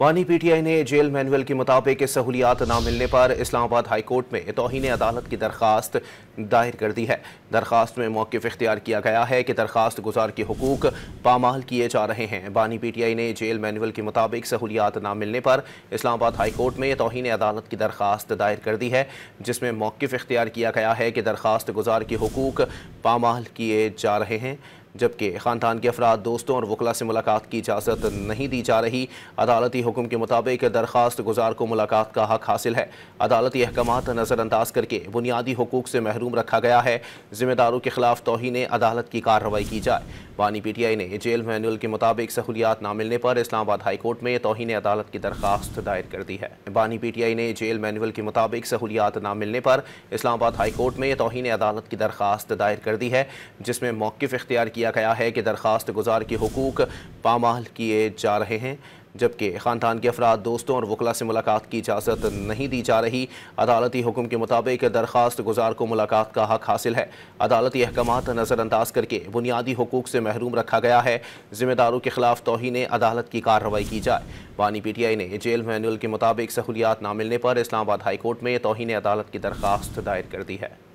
वानी पीटीआई ने jail manual के मुताबिक सहूलियात न मिलने पर इस्लामाबाद हाईकोर्ट में तोहन अदालत की दरख्वास्त दायर कर दी है दरख्वास्त में मौकफ़ इख्तियार किया गया है कि दरख्वास्त गुजार के हकूक पामाल किए जा रहे हैं बानी पीटीआई ने जेल मैनुअल के मुताबिक सहूलियात न मिलने पर इस्लामाबाद हाईकोर्ट में तोहन अदालत की दरख्वास्त दायर कर दी है जिसमें मौकफ़ इख्तियार किया गया है कि दरख्वास्त गुजार के हकूक पामाल किए जा रहे हैं जबकि ख़ानदान के अफराद दोस्तों और वकला से मुलाकात की इजाज़त नहीं दी जा रही अदालती हुक्म के मुताबिक दरख्वास्त गुजार को मुलाकात का हक हासिल है अदालती अहकाम नज़रअंदाज करके बुनियादी हकूक़ से महरूम रखा गया है ज़िम्मेदारों के खिलाफ तोहन अदालत की कार्रवाई की जाए वानी पीटीआई ने जेल मैनुअल के मुताबिक सहूलियात ना मिलने पर इस्लामाबाद हाईकोर्ट में तोहन अदालत की दरख्वास्त दायर कर दी है बानी पीटीआई ने जेल मैनुअल के मुताबिक सहूलियात ना मिलने पर इस्लामाबाद हाईकोर्ट में तोहन अदालत की दरख्वास्त दायर कर दी है जिसमें मौकफ़ इख्तियार किया गया है कि दरख्वास्त गुजार के हकूक़ पामाल किए जा रहे हैं जबकि ख़ानदान के अफराद दोस्तों और वकला से मुलाकात की इजाज़त नहीं दी जा रही अदालती हुक्म के मुताबिक दरख्वास्त गुजार को मुलाकात का हक हासिल है अदालती अहकाम नज़रअंदाज करके बुनियादी हकूक़ से महरूम रखा गया है जिम्मेदारों के खिलाफ तोहन अदालत की कार्रवाई की जाए वानी पी टी आई ने जेल मैनुअल के मुताबिक सहूलियात ना मिलने पर इस्लामाबाद हाईकोर्ट में तोहन अदालत की दरख्वास्त दायर कर दी है